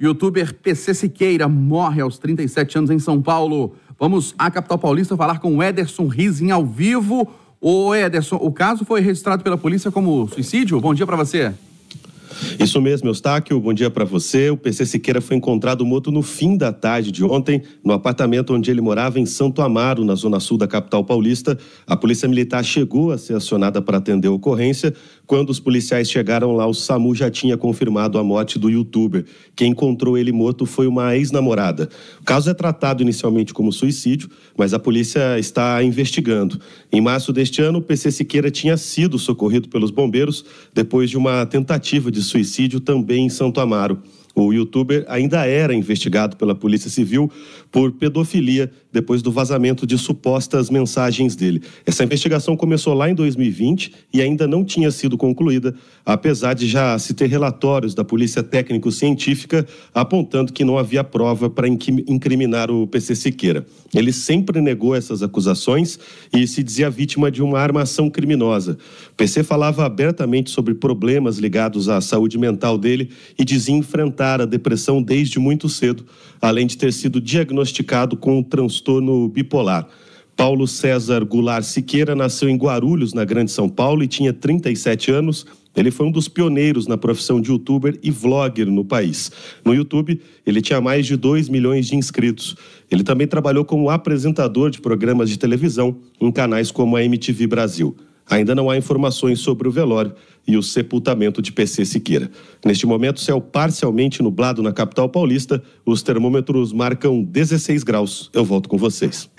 Youtuber PC Siqueira morre aos 37 anos em São Paulo. Vamos à capital paulista falar com o Ederson Rizin ao vivo. Ô Ederson, o caso foi registrado pela polícia como suicídio? Bom dia para você. Isso mesmo, Eustáquio. Bom dia para você. O PC Siqueira foi encontrado morto no fim da tarde de ontem, no apartamento onde ele morava em Santo Amaro, na zona sul da capital paulista. A Polícia Militar chegou a ser acionada para atender a ocorrência. Quando os policiais chegaram lá, o SAMU já tinha confirmado a morte do youtuber. Quem encontrou ele morto foi uma ex-namorada. O caso é tratado inicialmente como suicídio, mas a polícia está investigando. Em março deste ano, o PC Siqueira tinha sido socorrido pelos bombeiros depois de uma tentativa de de suicídio também em Santo Amaro. O youtuber ainda era investigado pela Polícia Civil por pedofilia depois do vazamento de supostas mensagens dele. Essa investigação começou lá em 2020 e ainda não tinha sido concluída, apesar de já se ter relatórios da Polícia Técnico-Científica apontando que não havia prova para incriminar o PC Siqueira. Ele sempre negou essas acusações e se dizia vítima de uma armação criminosa. O PC falava abertamente sobre problemas ligados à saúde mental dele e dizia enfrentar a depressão desde muito cedo, além de ter sido diagnosticado com um transtorno bipolar. Paulo César Goulart Siqueira nasceu em Guarulhos, na Grande São Paulo, e tinha 37 anos. Ele foi um dos pioneiros na profissão de youtuber e vlogger no país. No YouTube, ele tinha mais de 2 milhões de inscritos. Ele também trabalhou como apresentador de programas de televisão em canais como a MTV Brasil. Ainda não há informações sobre o velório e o sepultamento de PC Siqueira. Neste momento, céu parcialmente nublado na capital paulista, os termômetros marcam 16 graus. Eu volto com vocês.